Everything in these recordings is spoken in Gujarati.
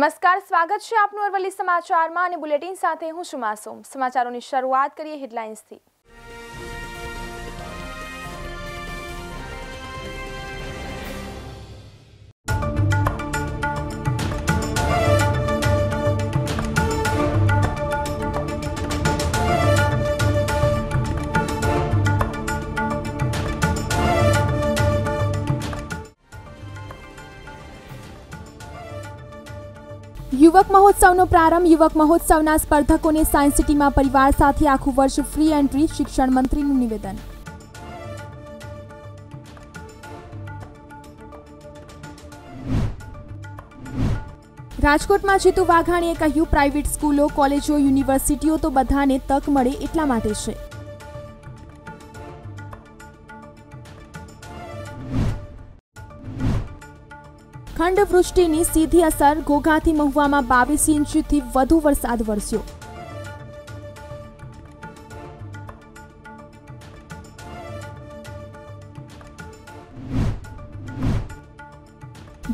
નમસ્કાર સ્વાગત છે આપનું અરવલ્લી સમાચારમાં અને બુલેટિન સાથે હું છું માસૂમ સમાચારોની શરૂઆત કરીએ હેડલાઇન્સથી યુવક મહોત્સવનો પ્રારંભ યુવક મહોત્સવના સ્પર્ધકોને સાયન્સ સિટીમાં પરિવાર સાથે આખું વર્ષ ફ્રી એન્ટ્રી શિક્ષણ મંત્રીનું નિવેદન રાજકોટમાં જીતુ વાઘાણીએ કહ્યું પ્રાઇવેટ સ્કૂલો કોલેજો યુનિવર્સિટીઓ તો બધાને તક મળે એટલા માટે છે વૃષ્ટિની સીધી અસર ઘોઘાથી મહુવામાં બાવીસ ઇંચથી વધુ વરસાદ વરસ્યો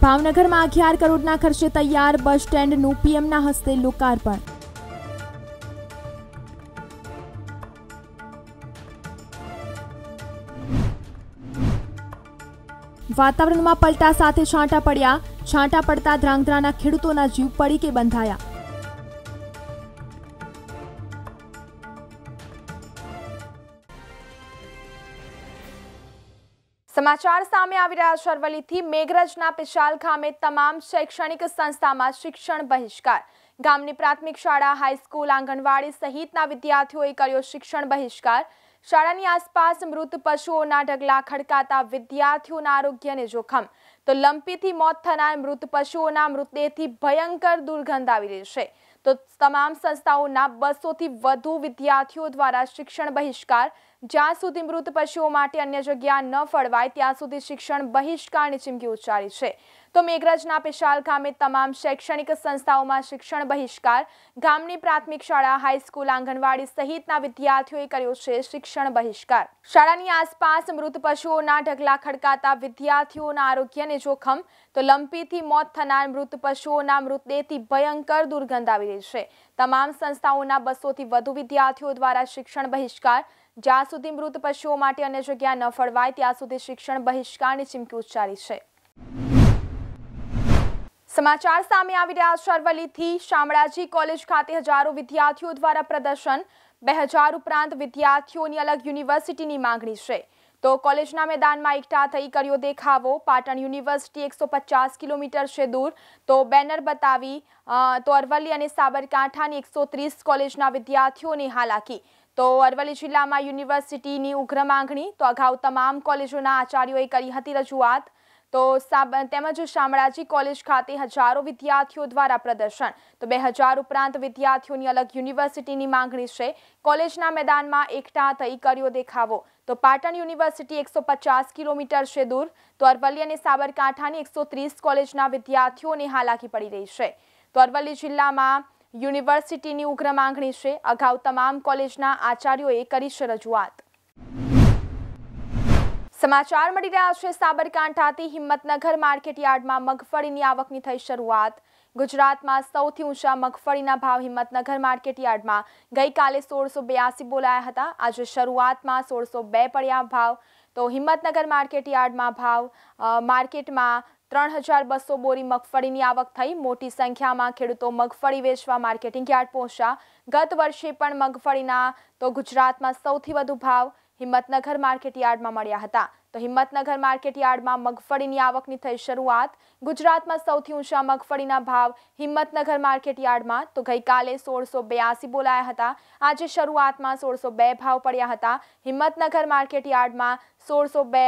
ભાવનગરમાં અગિયાર કરોડના ખર્ચે તૈયાર બસ સ્ટેન્ડનું પીએમના હસ્તે લોકાર્પણ वातावरण में पलटा साथ छाटा पड़िया छाटा पड़ता ध्रांगध्रा खेड जीव पड़ी के बंधाया समाचार अरवली थी मेघरज पिशाल खाने तमाम शैक्षणिक संस्था में शिक्षण बहिष्कार प्राथमिक शाला हाईस्कूल आंगनवाड़ी सहित विद्यार्थी कर शिक्षण बहिष्कार શાળાની આસપાસ મૃત પશુઓના ઢગલા ખડકાતા વિદ્યાર્થીઓના આરોગ્યને જોખમ તો લંપીથી મોત થનાર મૃત પશુઓના મૃતદેહથી ભયંકર દુર્ગંધ આવી રહી છે તો તમામ સંસ્થાઓના બસોથી વધુ વિદ્યાર્થીઓ દ્વારા શિક્ષણ બહિષ્કાર જ્યાં સુધી મૃત પશુઓ માટે અન્ય જગ્યા ન ફળવાય ત્યાં સુધી શિક્ષણ બહિષ્કારની ચીમકી ઉચ્ચારી છે તો મેઘરજના પિશાલ ગામે તમામ શૈક્ષણિક સંસ્થાઓમાં શિક્ષણ બહિષ્કાર ગામની પ્રાથમિક શાળા હાઈસ્કૂલ આંગણવાડી સહિતના વિદ્યાર્થીઓએ કર્યો છે શિક્ષણ બહિષ્કાર શાળાની આસપાસ મૃત પશુઓના ઢગલા ખડકાતા વિદ્યાર્થીઓના આરોગ્યને જોખમ તો લંપીથી મોત થનાર મૃત પશુઓના મૃતદેહથી ભયંકર દુર્ગંધ આવી રહી છે તમામ સંસ્થાઓના બસોથી વધુ વિદ્યાર્થીઓ દ્વારા શિક્ષણ બહિષ્કાર જ્યાં સુધી મૃત પશુઓ માટે અન્ય જગ્યા ન ફળવાય ત્યાં સુધી શિક્ષણ બહિષ્કારની ચીમકી ઉચ્ચારી છે સમાચાર સામે આવી રહ્યા છે અરવલ્લીથી શામળાજી કોલેજ ખાતે હજારો વિદ્યાર્થીઓ દ્વારા પ્રદર્શન બે ઉપરાંત વિદ્યાર્થીઓની અલગ યુનિવર્સિટીની માંગણી છે તો કોલેજના મેદાનમાં એકઠા થઈ કર્યો દેખાવો પાટણ યુનિવર્સિટી એકસો પચાસ કિલોમીટર છે દૂર તો બેનર બતાવી તો અરવલ્લી અને સાબરકાંઠાની એકસો ત્રીસ કોલેજના વિદ્યાર્થીઓની હાલાકી તો અરવલ્લી જિલ્લામાં યુનિવર્સિટીની ઉગ્ર માંગણી તો અગાઉ તમામ કોલેજોના આચાર્યોએ કરી હતી રજૂઆત તો તેમજ શામળાજી કોલેજ ખાતે હજારો વિદ્યાર્થીઓ દ્વારા પ્રદર્શન તો બે હજાર ઉપરાંત વિદ્યાર્થીઓની અલગ યુનિવર્સિટીની માંગણી છે કોલેજના મેદાનમાં એકઠા થઈ કર્યો દેખાવો તો પાટણ યુનિવર્સિટી એકસો પચાસ કિલોમીટર છે દૂર તો અરવલ્લી અને સાબરકાંઠાની એકસો ત્રીસ કોલેજના વિદ્યાર્થીઓને હાલાકી પડી રહી છે તો અરવલ્લી જિલ્લામાં યુનિવર્સિટીની ઉગ્ર માંગણી છે અગાઉ તમામ કોલેજના આચાર્યોએ કરી છે રજૂઆત સમાચાર મળી રહ્યા છે સાબરકાંઠાથી હિંમતનગર માર્કેટયાર્ડમાં મગફળીની આવકની થઈ શરૂઆત ગુજરાતમાં સૌથી ઊંચા મગફળીના ભાવ હિંમતનગર માર્કેટયાર્ડમાં ગઈકાલે સોળસો બ્યાસી બોલાયા હતા આજે શરૂઆતમાં સોળસો બે પડ્યા ભાવ તો હિંમતનગર માર્કેટયાર્ડમાં ભાવ માર્કેટમાં ત્રણ હજાર બસો બોરી મગફળીની આવક થઈ મોટી સંખ્યામાં ખેડૂતો મગફળી વેચવા માર્કેટિંગ યાર્ડ પહોંચ્યા ગત વર્ષે પણ મગફળીના તો ગુજરાતમાં સૌથી વધુ ભાવ હિંમતનગર માર્કેટ યાર્ડમાં મળ્યા હતા તો હિંમતનગર માર્કેટ યાર્ડમાં મગફળીની આવકની થઈ શરૂઆત ગુજરાતમાં સૌથી ઊંચા મગફળીના ભાવ હિંમતનગર માર્કેટ યાર્ડમાં તો ગઈકાલે સોળસો બ્યાસી બોલાયા હતા આજે શરૂઆતમાં સોળસો બે ભાવ પડ્યા હતા હિંમતનગર માર્કેટ યાર્ડમાં સોળસો બે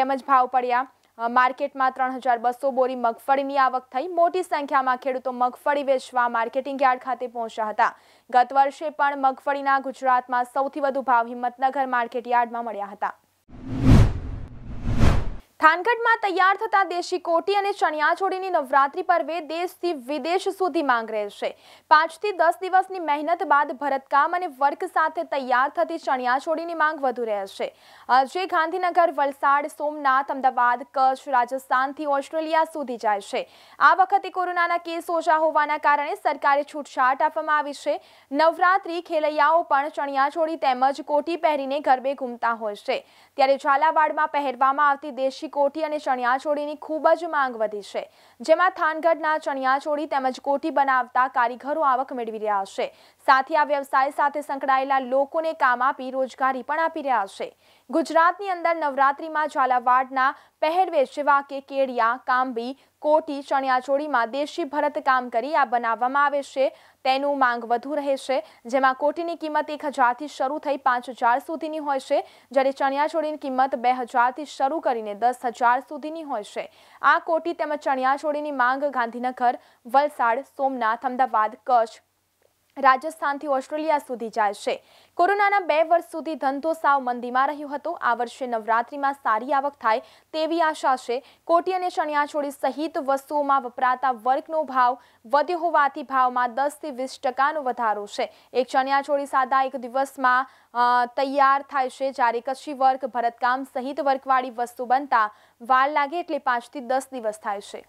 તેમજ ભાવ પડ્યા માર્કેટમાં ત્રણ હજાર બસો બોરી મગફળીની આવક થઈ મોટી સંખ્યામાં ખેડૂતો મગફળી વેચવા માર્કેટિંગ યાર્ડ ખાતે પહોંચ્યા હતા ગત વર્ષે પણ મગફળીના ગુજરાતમાં સૌથી વધુ ભાવ હિંમતનગર માર્કેટ યાર્ડમાં મળ્યા હતા થાનગઢમાં તૈયાર થતા દેશી કોટી અને ચણિયાચોળીની નવરાત્રી પર્વે દેશથી વિદેશ સુધી માંગ રહેશે પાંચથી દસ દિવસની મહેનત બાદ ભરતકામ અને વર્ક સાથે તૈયાર થતી ચણિયાચોળીની માંગ વધુ રહેશે આજે ગાંધીનગર વલસાડ સોમનાથ અમદાવાદ કચ્છ રાજસ્થાનથી ઓસ્ટ્રેલિયા સુધી જાય છે આ વખતે કોરોનાના કેસ ઓછા હોવાના કારણે સરકારે છૂટછાટ આપવામાં આવી છે નવરાત્રી ખેલૈયાઓ પણ ચણિયાચોળી તેમજ કોટી પહેરીને ગરબે ઘૂમતા હોય છે ત્યારે ઝાલાવાડમાં પહેરવામાં આવતી દેશી કોઠી અને ચણિયાચોળીની ખૂબ જ માંગ વધી છે જેમાં થાનગઢના ચણિયાચોળી તેમજ કોઠી બનાવતા કારીગરો આવક મેળવી રહ્યા છે સાથે આ વ્યવસાય સાથે સંકળાયેલા લોકોને કામ આપી રોજગારી પણ આપી રહ્યા છે ગુજરાતની અંદર નવરાત્રિમાં ઝાલાવાડના પહેરવેશ જેવા કે કેડિયા કાંબી કોટી ચણિયાચોળીમાં દેશી ભરત કામ કરી આ બનાવવામાં આવે છે તેનું માંગ વધુ રહે છે જેમાં કોટીની કિંમત એક હજારથી શરૂ થઈ પાંચ હજાર સુધીની હોય છે જ્યારે ચણિયાચોળીની કિંમત બે હજારથી શરૂ કરીને દસ હજાર સુધીની હોય છે આ કોટી તેમજ ચણિયાચોળીની માંગ ગાંધીનગર વલસાડ સોમનાથ અમદાવાદ કચ્છ રાજસ્થાનથી ઓસ્ટ્રેલિયા સુધી જાય છે કોરોનાના બે વર્ષ સુધી ધંધો સાવ મંદીમાં રહ્યો હતો આ વર્ષે નવરાત્રિમાં સારી આવક થાય તેવી આશા છે કોટી અને ચણિયાચોળી સહિત વસ્તુઓમાં વપરાતા વર્કનો ભાવ વધ્યો હોવાથી ભાવમાં દસથી વીસ ટકાનો વધારો છે એક ચણિયાચોળી સાદા એક દિવસમાં તૈયાર થાય છે જ્યારે કચ્છી વર્ક ભરતકામ સહિત વર્કવાળી વસ્તુ બનતા વાર લાગે એટલે પાંચથી દસ દિવસ થાય છે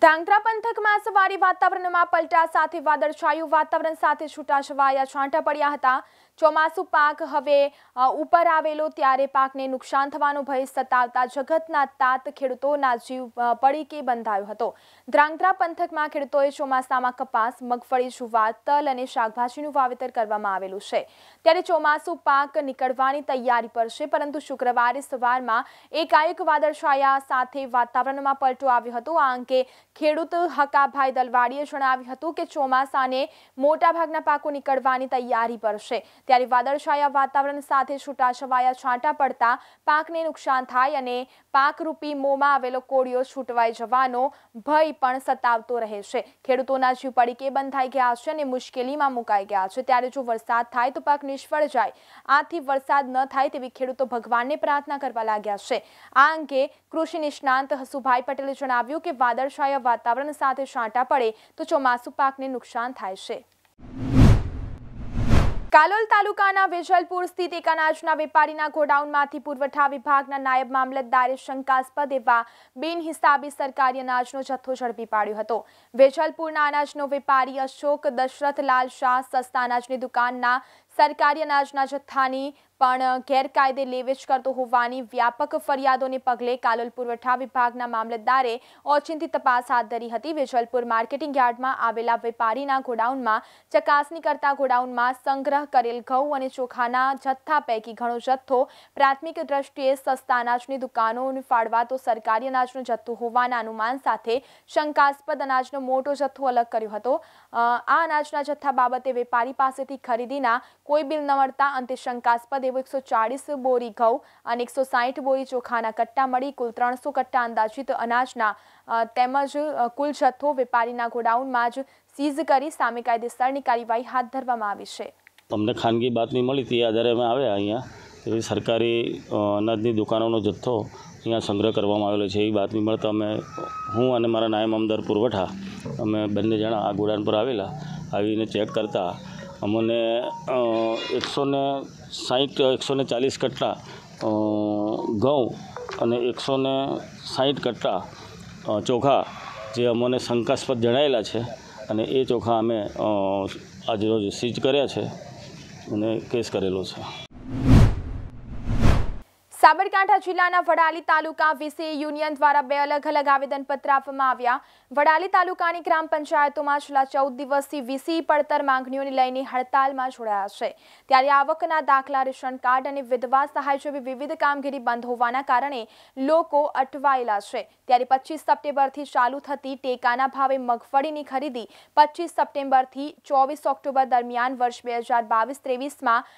ધાંગધ્રા પંથકમાં સવારે વાતાવરણમાં પલટા સાથે વાદળછાયું વાતાવરણ સાથે છૂટાછવાયા છાંટા પડ્યા હતા ચોમાસું પાક હવે ઉપર આવેલો ત્યારે પાકને નુકસાન થવાનો ભય સતાવતા જગતના તાત ખેડૂતોના જીવ પડીકે બંધાયો હતો ધ્રાંગધ્રા પંથકમાં ખેડૂતોએ ચોમાસામાં કપાસ મગફળી જુવાર તલ અને શાકભાજીનું વાવેતર કરવામાં આવેલું છે ત્યારે ચોમાસું પાક નીકળવાની તૈયારી પર છે પરંતુ શુક્રવારે સવારમાં એકાએક વાદળછાયા સાથે વાતાવરણમાં પલટો આવ્યો હતો આ અંગે ખેડૂત હકાભાઈ દલવાડીએ જણાવ્યું હતું કે ચોમાસાને મોટાભાગના પાકો નીકળવાની તૈયારી પર છે ત્યારે વાદળછાયા વાતાવરણ સાથે છૂટાછવાયા છાંટા પડતા પાકને નુકસાન થાય અને પાકરૂપી મોંમાં આવેલો કોળિયો છૂટવાઈ જવાનો ભય પણ સતાવતો રહે છે ખેડૂતોના જીવ પડી કે બંધ થઈ ગયા છે અને મુશ્કેલીમાં મુકાઈ ગયા છે ત્યારે જો વરસાદ થાય તો પાક નિષ્ફળ જાય આથી વરસાદ ન થાય તેવી ખેડૂતો ભગવાનને પ્રાર્થના કરવા લાગ્યા છે આ અંગે કૃષિ નિષ્ણાંત હસુભાઈ પટેલે જણાવ્યું કે વાદળછાયા વાતાવરણ સાથે છાંટા પડે તો ચોમાસુ પાકને નુકસાન થાય છે કાલોલ તાલુકાના વેજલપુર સ્થિત એક અનાજના વેપારીના ગોડાઉનમાંથી પુરવઠા વિભાગના નાયબ મામલતદારે શંકાસ્પદ એવા બિનહિસાબી સરકારી અનાજનો જથ્થો ઝડપી પાડ્યો હતો વેજલપુરના અનાજનો વેપારી અશોક દશરથલાલ શાહ સસ્તા અનાજની દુકાનના સરકારી અનાજના જથ્થાની પણ ગેરકાયદે લેવેચ કરતો હોવાની વ્યાપક ફરિયાદોને પગલે કાલોલ પુરવઠા વિભાગના મામલતદારે ઓચિંતી તપાસ હાથ ધરી હતી વેજલપુર માર્કેટિંગ યાર્ડમાં આવેલા વેપારીના ગોડાઉનમાં ચકાસણી કરતા ગોડાઉનમાં સંગ્રહ કરેલ ઘઉં અને ચોખાના જથ્થા પૈકી ઘણો જથ્થો પ્રાથમિક દ્રષ્ટિએ સસ્તા અનાજની દુકાનોને તો સરકારી અનાજનો જથ્થો હોવાના અનુમાન સાથે શંકાસ્પદ અનાજનો મોટો જથ્થો અલગ કર્યો હતો આ અનાજના જથ્થા બાબતે વેપારી પાસેથી ખરીદીના કોઈ બિલ ન મળતા અંતે શંકાસ્પદ જેવું એકસો ચાળીસ બોરી ઘઉં અને એકસો સાહીઠ બોરી ચોખાના કટ્ટા મળી કુલ ત્રણસો કટ્ટા અંદાજિત અનાજના તેમજ કુલ જથ્થો વેપારીના ગોડાઉનમાં જ સીઝ કરી સામે કાયદેસરની કાર્યવાહી હાથ ધરવામાં આવી છે અમને ખાનગી બાતમી મળી હતી આધારે અમે આવ્યા અહીંયા એવી સરકારી અનાજની દુકાનોનો જથ્થો અહીંયા સંગ્રહ કરવામાં આવેલો છે એવી બાતમી મળતા અમે હું અને મારા નાયમ અમદાર પુરવઠા અમે બંને જણા આ ગોડાઉન પર આવેલા આવીને ચેક કરતાં અમને એકસો ને સાઠ એકસો ને ચાલીસ કટ્ટા ઘઉં અને એકસો ને સાઠ કટ્ટા ચોખા જે અમને શંકાસ્પદ જણાયેલા છે અને એ ચોખા અમે આજરોજ સીઝ કર્યા છે અને કેસ કરેલો છે સાબરકાંઠા જિલ્લાના વડાલી તાલુકા વિશે યુનિયન દ્વારા બે અલગ અલગ આવેદનપત્ર આપવામાં આવ્યા વડાલી તાલુકાની ગ્રામ પંચાયતોમાં છેલ્લા ચૌદ દિવસથી વીસી પડતર માંગણીઓને લઈને હડતાલમાં જોડાયા છે ત્યારે આવકના દાખલા રેશન કાર્ડ અને વિધવા સહાય જેવી વિવિધ કામગીરી બંધ હોવાના કારણે લોકો અટવાયેલા છે ત્યારે પચીસ સપ્ટેમ્બરથી ચાલુ થતી ટેકાના ભાવે મગફળીની ખરીદી પચીસ સપ્ટેમ્બરથી ચોવીસ ઓક્ટોબર દરમિયાન વર્ષ બે હજાર બાવીસ ત્રેવીસમાં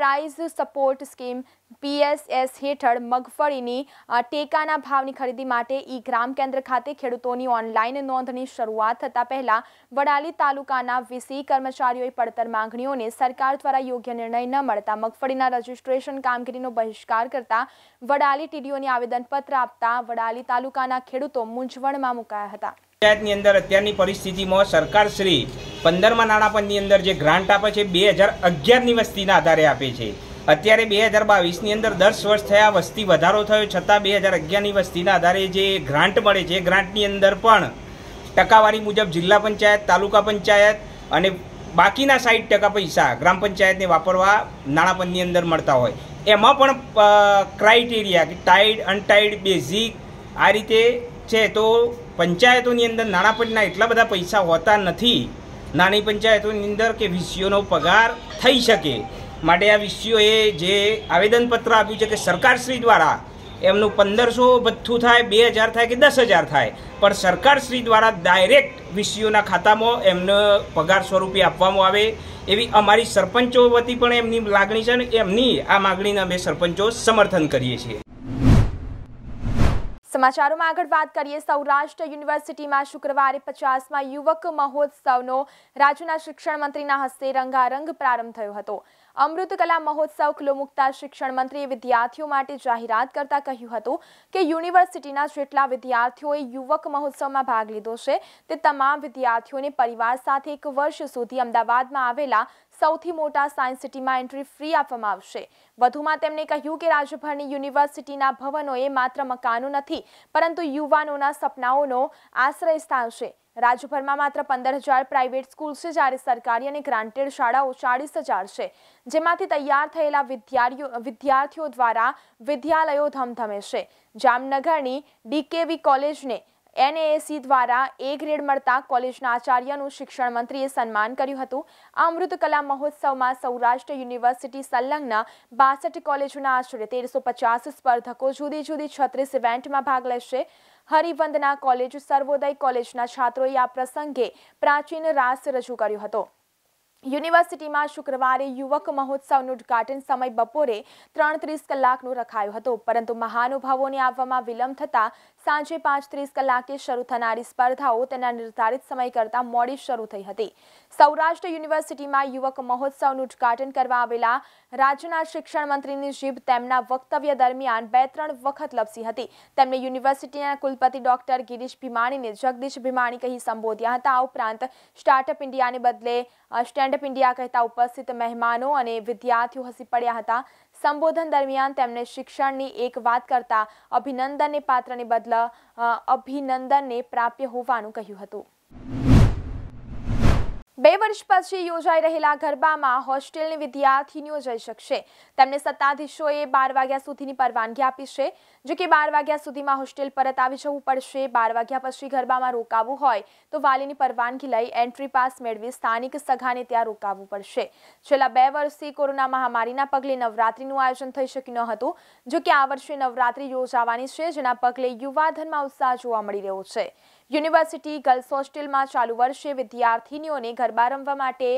પ્રાઇઝ સપોર્ટ સ્કીમ પીએસએસ હેઠળ મગફળીની ટેકાના ભાવની ખરીદી માટે ઈ ગ્રામ કેન્દ્ર ખાતે ખેડૂતોની ઓનલાઈન લાઇન નોંધણી શરૂઆત થતાં પહેલા વડાલી તાલુકાના વીસી કર્મચારીઓએ પડતર માંગણીઓને સરકાર દ્વારા યોગ્ય નિર્ણય ન મળતા મગફળીના રજીસ્ટ્રેશન કામગીરીનો બહિષ્કાર કરતા વડાલી ટીડીઓને આવેદનપત્ર આપતા વડાલી તાલુકાના ખેડૂતો મૂંઝવણમાં મુકાયા હતા પંચાયતની અંદર અત્યારની પરિસ્થિતિમાં સરકાર શ્રી પંદરમાં પંચની અંદર જે ગ્રાન્ટ આપે છે બે હજાર અગિયારની વસ્તીના આધારે આપે છે અત્યારે બે હજાર બાવીસની અંદર દસ વર્ષ થયા વસ્તી વધારો થયો છતાં બે હજાર અગિયારની વસ્તીના આધારે જે ગ્રાન્ટ મળે છે ગ્રાન્ટની અંદર પણ ટકાવારી મુજબ જિલ્લા પંચાયત તાલુકા પંચાયત અને બાકીના સાઠ ટકા પૈસા ગ્રામ પંચાયતને વાપરવા નાણાપંચની અંદર મળતા હોય એમાં પણ ક્રાઇટેરિયા કે ટાઈડ અનટાઈડ બેઝિક આ રીતે છે તો પંચાયતોની અંદર નાણાપંચના એટલા બધા પૈસા હોતા નથી નાની પંચાયતોની અંદર કે વીસીઓનો પગાર થઈ શકે માટે આ વિષયોએ જે આવેદનપત્ર આપ્યું છે કે સરકારશ્રી દ્વારા એમનું પંદરસો ભથ્થું થાય બે હજાર થાય કે દસ હજાર થાય પણ સરકારશ્રી દ્વારા ડાયરેક્ટ વિષયોના ખાતામાં એમને પગાર સ્વરૂપે આપવામાં આવે એવી અમારી સરપંચો વતી પણ એમની લાગણી છે અને એમની આ માગણીને અમે સરપંચો સમર્થન કરીએ છીએ સમાચારોમાં આગળ વાત કરીએ સૌરાષ્ટ્ર યુનિવર્સિટીમાં શુક્રવારે પચાસમાં યુવક મહોત્સવનો રાજ્યના શિક્ષણ મંત્રીના હસ્તે રંગારંગ પ્રારંભ થયો હતો અમૃત કલા મહોત્સવ ખુલ્લો મૂકતા શિક્ષણ મંત્રીએ વિદ્યાર્થીઓ માટે જાહેરાત કરતા કહ્યું હતું કે યુનિવર્સિટીના જેટલા વિદ્યાર્થીઓએ યુવક મહોત્સવમાં ભાગ લીધો છે તે તમામ વિદ્યાર્થીઓને પરિવાર સાથે એક વર્ષ સુધી અમદાવાદમાં આવેલા સૌથી મોટા સાયન્સ સિટીમાં એન્ટ્રી ફ્રી આપવામાં આવશે વધુમાં તેમણે કહ્યું કે રાજ્યભરની યુનિવર્સિટીના ભવનો એ માત્ર મકાનો નથી પરંતુ યુવાનોના સપનાઓનો આશ્રય સ્થાન છે રાજ્યભરમાં માત્ર પંદર હજાર પ્રાઇવેટ સ્કૂલ છે જ્યારે સરકારી અને ગ્રાન્ટેડ શાળાઓ ચાળીસ હજાર છે જેમાંથી તૈયાર થયેલા વિદ્યાર્થીઓ વિદ્યાર્થીઓ દ્વારા વિદ્યાલયો ધમધમે છે જામનગરની ડીકેવી કોલેજને એનએએસી દ્વારા એ ગ્રેડ મળતા કોલેજના આચાર્યનું શિક્ષણ મંત્રીએ સન્માન કર્યું હતું આ અમૃત કલા મહોત્સવમાં સૌરાષ્ટ્ર યુનિવર્સિટી સંલગ્ન બાસઠ કોલેજોના આશરે તેરસો પચાસ સ્પર્ધકો જુદી જુદી છત્રીસ ઇવેન્ટમાં ભાગ લેશે હરિવંદના કોલેજ સર્વોદય કોલેજના છાત્રોએ આ પ્રસંગે પ્રાચીન રાસ રજૂ કર્યો હતો યુનિવર્સિટીમાં શુક્રવારે યુવક મહોત્સવનું ઉદ્ઘાટન સમય બપોરે ત્રણ ત્રીસ કલાકનું રખાયો હતો પરંતુ મહાનુભાવોને આવવામાં વિલંબ થતાં સાંજે પાંચ ત્રીસ કલાકે શરૂ થનારી સ્પર્ધાઓ તેના નિર્ધારિત સમય કરતાં મોડી શરૂ થઈ હતી સૌરાષ્ટ્ર યુનિવર્સિટીમાં યુવક મહોત્સવનું ઉદ્ઘાટન કરવા આવેલા રાજ્યના શિક્ષણ મંત્રીની જીભ તેમના વક્તવ્ય દરમિયાન બે ત્રણ વખત લપસી હતી તેમણે યુનિવર્સિટીના કુલપતિ ડોક્ટર ગિરીશ ભીમાણીને જગદીશ ભીમાણી કહી સંબોધ્યા હતા આ ઉપરાંત સ્ટાર્ટઅપ ઇન્ડિયાને બદલે સ્ટેન્ડ અપ ઇન્ડિયા કહેતા ઉપસ્થિત મહેમાનો અને વિદ્યાર્થીઓ હસી પડ્યા હતા સંબોધન દરમિયાન તેમણે શિક્ષણની એક વાત કરતા અભિનંદનને પાત્રને બદલ અભિનંદનને પ્રાપ્ય હોવાનું કહ્યું હતું બે વર્ષ પછી યોજાઈ રહેલા ગરબામાં હોસ્ટેલની વિદ્યાર્થીનીઓ જઈ શકશે તેમને સત્તાધીશોએ બાર વાગ્યા સુધીની પરવાનગી આપી છે જો કે બાર વાગ્યા સુધીમાં હોસ્ટેલ પરત આવી જવું પડશે બાર વાગ્યા પછી ગરબામાં રોકાવું હોય તો વાલીની પરવાનગી લઈ એન્ટ્રી પાસ મેળવી સ્થાનિક સઘાને ત્યાં રોકાવવું પડશે છેલ્લા બે વર્ષથી કોરોના મહામારીના પગલે નવરાત્રીનું આયોજન થઈ શક્યું ન હતું જો કે આ વર્ષે નવરાત્રિ યોજાવાની છે જેના પગલે યુવાધનમાં ઉત્સાહ જોવા મળી રહ્યો છે યુનિવર્સિટી ગર્લ્સ હોસ્ટેલમાં ચાલુ વર્ષે વિદ્યાર્થીનીઓને ગરબા રમવા માટે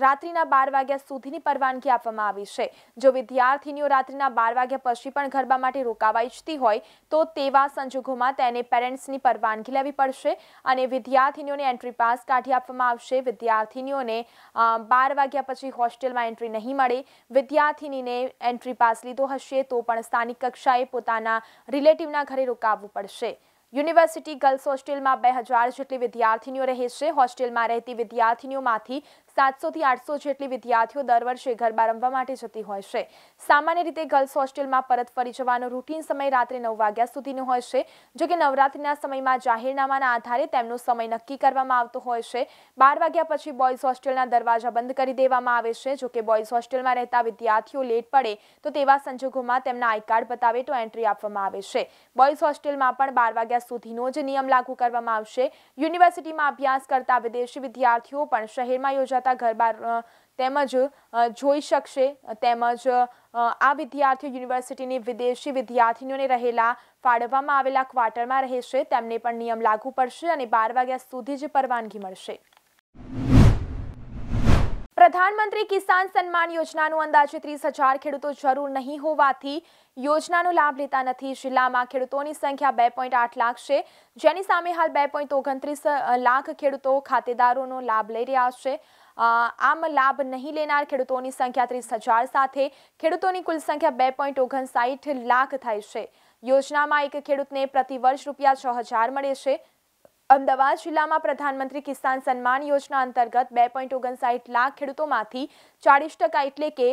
રાત્રિના બાર વાગ્યા સુધીની પરવાનગી આપવામાં આવી છે જો વિદ્યાર્થીનીઓ રાત્રિના બાર વાગ્યા પછી પણ ગરબા માટે રોકાવા ઈચ્છતી હોય તો તેવા સંજોગોમાં તેને પેરેન્ટ્સની પરવાનગી લેવી પડશે અને વિદ્યાર્થીનીઓને એન્ટ્રી પાસ કાઢી આપવામાં આવશે વિદ્યાર્થીનીઓને બાર વાગ્યા પછી હોસ્ટેલમાં એન્ટ્રી નહીં મળે વિદ્યાર્થીનીને એન્ટ્રી પાસ લીધો હશે તો પણ સ્થાનિક કક્ષાએ પોતાના રિલેટિવના ઘરે રોકાવવું પડશે યુનિવર્સિટી ગર્લ્સ હોસ્ટેલમાં બે હજાર જેટલી વિદ્યાર્થીનીઓ રહે છે હોસ્ટેલમાં રહેતી વિદ્યાર્થીનીઓમાંથી સાતસોથી આઠસો જેટલી વિદ્યાર્થીઓ દર વર્ષે ગરબા રમવા માટે જતી હોય છે સામાન્ય રીતે ગર્લ્સ હોસ્ટેલમાં પરત ફરી જવાનો રૂટીન સમય રાત્રે નવ વાગ્યા સુધીનો હોય છે જો કે નવરાત્રીના સમયમાં જાહેરનામાના આધારે તેમનો સમય નક્કી કરવામાં આવતો હોય છે બાર વાગ્યા પછી બોયઝ હોસ્ટેલના દરવાજા બંધ કરી દેવામાં આવે છે જો કે બોયઝ હોસ્ટેલમાં રહેતા વિદ્યાર્થીઓ લેટ પડે તો તેવા સંજોગોમાં તેમના આઈ કાર્ડ બતાવે તો એન્ટ્રી આપવામાં આવે છે બોયઝ હોસ્ટેલમાં પણ બાર વાગ્યા સુધીનો જ નિયમ લાગુ કરવામાં આવશે યુનિવર્સિટીમાં અભ્યાસ કરતા વિદેશી વિદ્યાર્થીઓ પણ શહેરમાં યોજાતા જતા ઘર તેમજ જોઈ શકશે તેમજ આ વિદ્યાર્થીઓ યુનિવર્સિટીની વિદેશી વિદ્યાર્થીનીઓને રહેલા ફાળવવામાં આવેલા ક્વાર્ટરમાં રહેશે તેમને પણ નિયમ લાગુ પડશે અને બાર વાગ્યા સુધી જ પરવાનગી મળશે પ્રધાનમંત્રી કિસાન સન્માન યોજનાનું અંદાજે ત્રીસ હજાર ખેડૂતો જરૂર નહીં હોવાથી યોજનાનો લાભ લેતા નથી જિલ્લામાં ખેડૂતોની સંખ્યા બે પોઈન્ટ આઠ લાખ છે જેની સામે હાલ બે લાખ ખેડૂતો ખાતેદારોનો લાભ લઈ રહ્યા છે આમ લાભ નહીં લેનાર ખેડૂતોની સંખ્યા ત્રીસ હજાર સાથે ખેડૂતોની કુલ સંખ્યા બે પોઈન્ટ ઓગણસાઠ લાખ થાય છે યોજનામાં એક ખેડૂતને પ્રતિવર્ષ રૂપિયા છ હજાર મળે છે અમદાવાદ જિલ્લામાં પ્રધાનમંત્રી કિસાન સન્માન યોજના અંતર્ગત બે પોઈન્ટ ઓગણસાઠ લાખ ખેડૂતોમાંથી ચાળીસ ટકા એટલે કે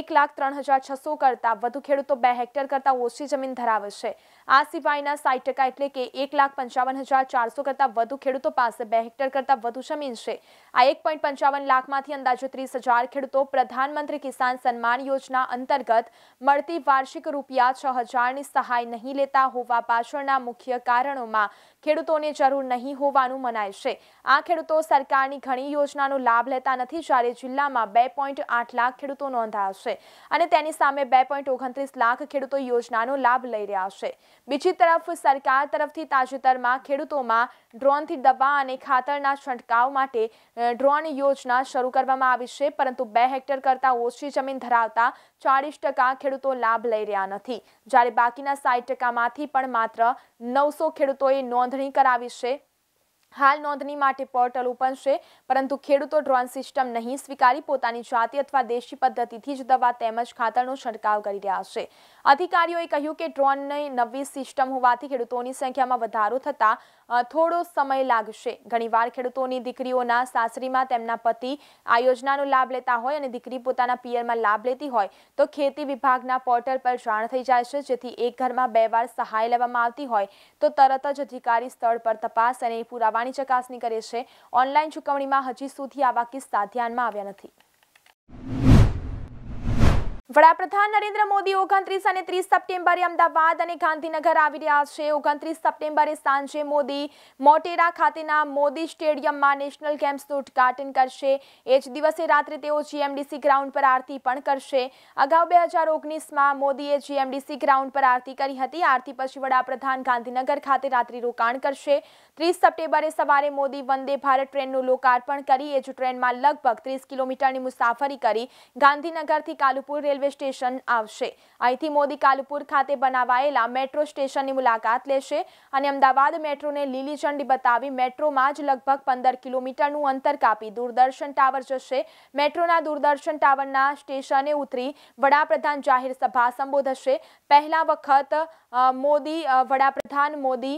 એક લાખ ત્રણ હજાર છસો કરતાં વધુ ખેડૂતો બે હેક્ટર કરતાં ઓછી જમીન ધરાવે છે આ સિવાયના સાઠ ટકા એટલે કે એક લાખ પંચાવન હજાર ચારસો કરતાં વધુ ખેડૂતો પાસે બે હેક્ટર કરતાં વધુ જમીન છે આ એક પોઈન્ટ પંચાવન લાખમાંથી અંદાજે ત્રીસ હજાર ખેડૂતો પ્રધાનમંત્રી કિસાન સન્માન યોજના અંતર્ગત મળતી વાર્ષિક રૂપિયા છ હજારની સહાય નહીં લેતા હોવા પાછળના મુખ્ય કારણોમાં ખેડૂતોને જરૂર નહીં હોવાનું મનાય છે આ ખેડૂતો સરકારની ઘણી યોજનાનો લાભ લેતા નથી જ્યારે જિલ્લામાં બે આઠ લાખ ખેડૂતો નોંધાયા છે અને તેની સામે બે ઓગણત્રીસ લાખ ખેડૂતો યોજનાનો લાભ લઈ રહ્યા છે બીજી તરફ સરકાર તરફથી તાજેતરમાં ખેડૂતોમાં ડ્રોનથી દવા અને ખાતરના છંટકાવ માટે ડ્રોન યોજના શરૂ કરવામાં આવી છે પરંતુ બે હેક્ટર કરતાં ઓછી જમીન ધરાવતા ચાળીસ ટકા ખેડૂતો લાભ લઈ રહ્યા નથી જ્યારે બાકીના સાઠ ટકામાંથી પણ માત્ર નવસો ખેડૂતોએ નોંધણી કરાવી છે હાલ નોંધણી માટે પોર્ટલ ઓપન છે પરંતુ ખેડૂતો ડ્રોન સિસ્ટમ નહીં સ્વીકારી પોતાની જાતિ અથવા દેશી પદ્ધતિથી જ દવા તેમજ ખાતરનો છંટકાવ કરી રહ્યા છે અધિકારીઓએ કહ્યું કે ડ્રોનની નવી સિસ્ટમ હોવાથી ખેડૂતોની સંખ્યામાં વધારો થતાં થોડો સમય લાગશે ઘણીવાર ખેડૂતોની દીકરીઓના સાસરીમાં તેમના પતિ આ યોજનાનો લાભ લેતા હોય અને દીકરી પોતાના પિયરમાં લાભ લેતી હોય તો ખેતી વિભાગના પોર્ટલ પર જાણ થઈ જાય છે જેથી એક ઘરમાં બે વાર સહાય લેવામાં આવતી હોય તો તરત જ અધિકારી સ્થળ પર તપાસ અને પુરાવા હોવાની ચકાસણી કરે છે ઓનલાઈન ચૂકવણીમાં હજી સુધી આવા કિસ્સા ધ્યાનમાં આવ્યા નથી વડાપ્રધાન નરેન્દ્ર મોદી ઓગણત્રીસ અને ત્રીસ સપ્ટેમ્બરે અમદાવાદ અને ગાંધીનગર આવી રહ્યા છે ઓગણત્રીસ સપ્ટેમ્બરે સાંજે મોદી મોટેરા ખાતેના મોદી સ્ટેડિયમમાં નેશનલ ગેમ્સનું ઉદઘાટન કરશે એ જ દિવસે રાત્રે તેઓ જીએમડીસી ગ્રાઉન્ડ પર આરતી પણ કરશે અગાઉ બે હજાર ઓગણીસમાં મોદીએ જીએમડીસી ગ્રાઉન્ડ પર આરતી કરી હતી આરતી પછી વડાપ્રધાન ગાંધીનગર ખાતે રાત્રિ રોકાણ કરશે ત્રીસ સપ્ટેમ્બરે સવારે મોદી વંદે ભારત ટ્રેનનું લોકાર્પણ કરી એ જ ટ્રેનમાં લગભગ ત્રીસ કિલોમીટરની મુસાફરી કરી ગાંધીનગરથી કાલુપુર રેલવે રેલવે સ્ટેશન આવશે અહીંથી મોદી કાલુપુર ખાતે બનાવાયેલા મેટ્રો સ્ટેશનની મુલાકાત લેશે અને અમદાવાદ મેટ્રોને લીલી ઝંડી બતાવી મેટ્રોમાં જ લગભગ પંદર કિલોમીટરનું અંતર કાપી દૂરદર્શન ટાવર જશે મેટ્રોના દૂરદર્શન ટાવરના સ્ટેશને ઉતરી વડાપ્રધાન જાહેર સભા સંબોધશે પહેલા વખત મોદી વડાપ્રધાન મોદી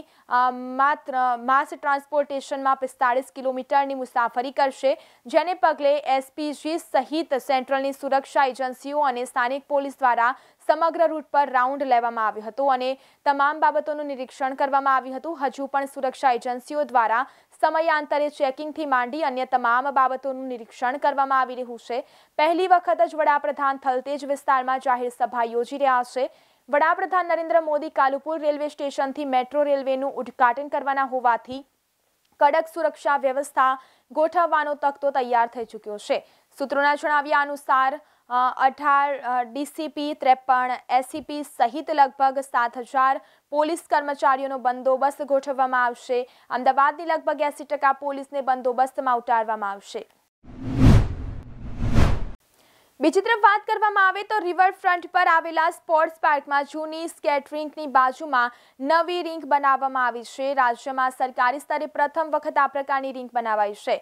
માત્ર માસ ટ્રાન્સપોર્ટેશનમાં પિસ્તાળીસ કિલોમીટરની મુસાફરી કરશે જેને પગલે એસપીજી સહિત સેન્ટ્રલની સુરક્ષા એજન્સીઓ અને સ્થાનિક પોલીસ દ્વારા સમગ્ર રૂટ પર રાઉન્ડ લેવામાં આવ્યું હતું અને તમામ બાબતોનું નિરીક્ષણ કરવામાં આવ્યું હતું હજુ પણ સુરક્ષા એજન્સીઓ દ્વારા સમયાંતરે ચેકિંગથી માંડી અન્ય તમામ બાબતોનું નિરીક્ષણ કરવામાં આવી રહ્યું છે પહેલી વખત જ વડાપ્રધાન થલતેજ વિસ્તારમાં જાહેર સભા યોજી રહ્યા છે વડાપ્રધાન નરેન્દ્ર મોદી કાલુપુર રેલવે સ્ટેશનથી મેટ્રો રેલવેનું ઉદ્ઘાટન કરવાના હોવાથી કડક સુરક્ષા વ્યવસ્થા ગોઠવવાનો તખતો તૈયાર થઈ ચૂક્યો છે સૂત્રોના જણાવ્યા અનુસાર અઢાર ડીસીપી ત્રેપન એસીપી સહિત લગભગ સાત હજાર પોલીસ કર્મચારીઓનો બંદોબસ્ત ગોઠવવામાં આવશે અમદાવાદની લગભગ એસી ટકા પોલીસને બંદોબસ્તમાં ઉતારવામાં આવશે બીજી તરફ વાત કરવામાં આવે તો રિવરફ્રન્ટ પર આવેલા સ્પોર્ટ્સ પાર્કમાં જૂની સ્કેટ રિંકની બાજુમાં નવી રિંક બનાવવામાં આવી છે રાજ્યમાં સરકારી સ્તરે પ્રથમ વખત આ પ્રકારની રિંક બનાવાઈ છે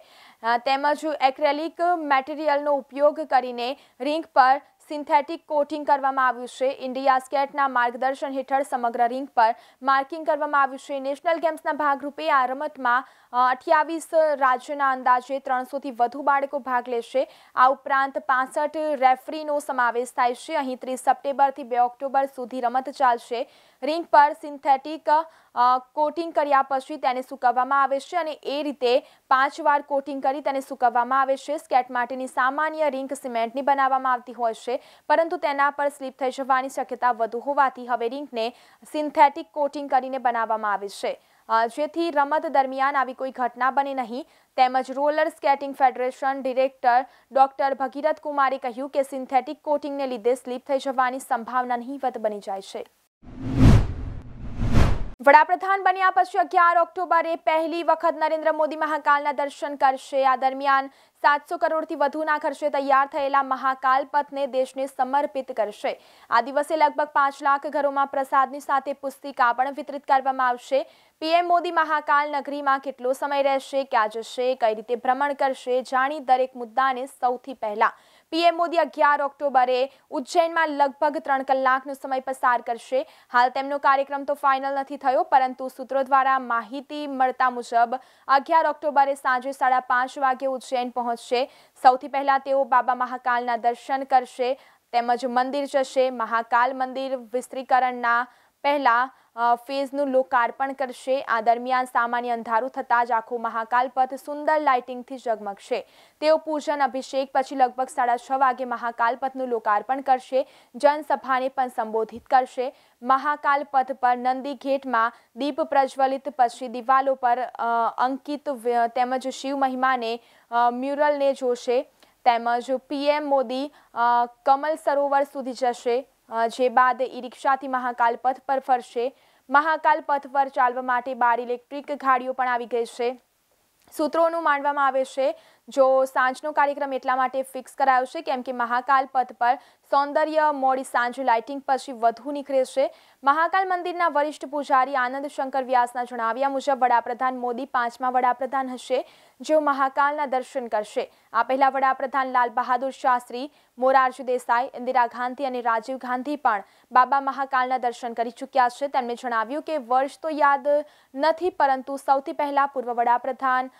તેમજ એક્રેલિક મટીરિયલનો ઉપયોગ કરીને રિંક પર સિન્થેટિક કોટિંગ કરવામાં આવ્યું છે ઇન્ડિયા સ્કેટના માર્ગદર્શન હેઠળ સમગ્ર રિંગ પર માર્કિંગ કરવામાં આવ્યું છે નેશનલ ગેમ્સના ભાગરૂપે આ રમતમાં અઠ્યાવીસ રાજ્યના અંદાજે ત્રણસોથી વધુ બાળકો ભાગ લેશે આ ઉપરાંત પાસઠ રેફરીનો સમાવેશ થાય છે અહીં ત્રીસ સપ્ટેમ્બરથી બે ઓક્ટોબર સુધી રમત ચાલશે રિંગ પર સિન્થેટિક કોટિંગ કર્યા પછી તેને સૂકવવામાં આવે છે અને એ રીતે પાંચ વાર કોટિંગ કરી તેને સૂકવવામાં આવે છે સ્કેટ માટેની સામાન્ય રિંક સિમેન્ટની બનાવવામાં આવતી હોય છે પરંતુ તેના પર સ્લીપ થઈ જવાની શક્યતા વધુ હોવાથી હવે રિંકને સિન્થેટિક કોટિંગ કરીને બનાવવામાં આવી છે જેથી રમત દરમિયાન આવી કોઈ ઘટના બને નહીં તેમજ roller skating federation director doctor Bhagirath કુમારે કહ્યું કે સિન્થેટિક કોટિંગને લીધે સ્લીપ થઈ જવાની સંભાવના નહીવત બની જાય છે વડાપ્રધાન બન્યા પછી અગિયાર ઓક્ટોબરે પહેલી વખત નરેન્દ્ર મોદી મહાકાલના દર્શન કરશે આ દરમિયાન સાતસો કરોડથી વધુના ખર્ચે તૈયાર થયેલા મહાકાલ પથને દેશને સમર્પિત કરશે આ દિવસે લગભગ પાંચ લાખ ઘરોમાં પ્રસાદની સાથે પુસ્તિકા પણ વિતરિત કરવામાં આવશે પીએમ મોદી મહાકાલ નગરીમાં કેટલો સમય રહેશે ક્યાં જશે કઈ રીતે ભ્રમણ કરશે જાણી દરેક મુદ્દાને સૌથી પહેલાં પીએમ મોદી અગિયાર ઓક્ટોબરે ઉજ્જૈનમાં લગભગ ત્રણ કલાકનો સમય પસાર કરશે હાલ તેમનો કાર્યક્રમ તો ફાઇનલ નથી થયો પરંતુ સૂત્રો દ્વારા માહિતી મળતા મુજબ અગિયાર ઓક્ટોબરે સાંજે સાડા પાંચ વાગે ઉજ્જૈન પહોંચશે સૌથી પહેલા તેઓ બાબા મહાકાલના દર્શન કરશે તેમજ મંદિર જશે મહાકાલ મંદિર વિસ્તરીકરણના પહેલાં ફેઝનું લોકાર્પણ કરશે આ દરમિયાન સામાન્ય અંધારું થતાં જ આખો મહાકાલ પથ સુંદર લાઇટિંગથી ઝગમગશે તેઓ પૂજન અભિષેક પછી લગભગ સાડા છ વાગે મહાકાલ પથનું લોકાર્પણ કરશે જનસભાને પણ સંબોધિત કરશે મહાકાલ પથ પર નંદી ઘેટમાં દીપ પ્રજ્વલિત પછી દિવાલો પર અંકિત તેમજ શિવ મહિમાને મ્યુરલને જોશે તેમજ પીએમ મોદી કમલ સરોવર સુધી જશે જે બાદ ઈ રિક્ષાથી મહાકાલ પથ પર ફરશે મહાકાલ પથ પર ચાલવા માટે બાર ઇલેક્ટ્રિક ગાડીઓ પણ આવી ગઈ છે સૂત્રોનું માનવામાં આવે છે જો સાંજનો કાર્યક્રમ એટલા માટે ફિક્સ કરાયો છે કેમ કે મહાકાલ પથ પર સૌંદર્ય મોડી સાંજ લાઇટિંગ પછી વધુ નીકળે છે મહાકાલ મંદિરના વરિષ્ઠ પૂજારી આનંદ શંકર વ્યાસના જણાવ્યા મુજબ વડાપ્રધાન મોદી પાંચમા વડાપ્રધાન હશે જેઓ મહાકાલના દર્શન કરશે આ પહેલા વડાપ્રધાન લાલ બહાદુર શાસ્ત્રી મોરારજી દેસાઈ ઇન્દિરા ગાંધી અને રાજીવ ગાંધી પણ બાબા મહાકાલના દર્શન કરી ચૂક્યા છે તેમણે જણાવ્યું કે વર્ષ તો યાદ નથી પરંતુ સૌથી પહેલા પૂર્વ વડાપ્રધાન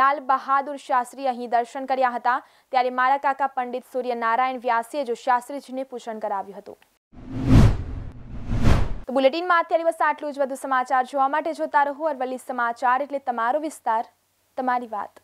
લાલ બહાદુર શાસ્ત્રી અહીં દર્શન કર્યા હતા ત્યારે મારા કાકા પંડિત સૂર્યનારાયણ વ્યાસીએ જો શાસ્ત્રીજીને પૂજન કરાવ્યું હતું બુલેટિનમાં અત્યારે બસ આટલું જ વધુ સમાચાર જોવા માટે જોતા રહો અરવલ્લી સમાચાર એટલે તમારો વિસ્તાર તમારી વાત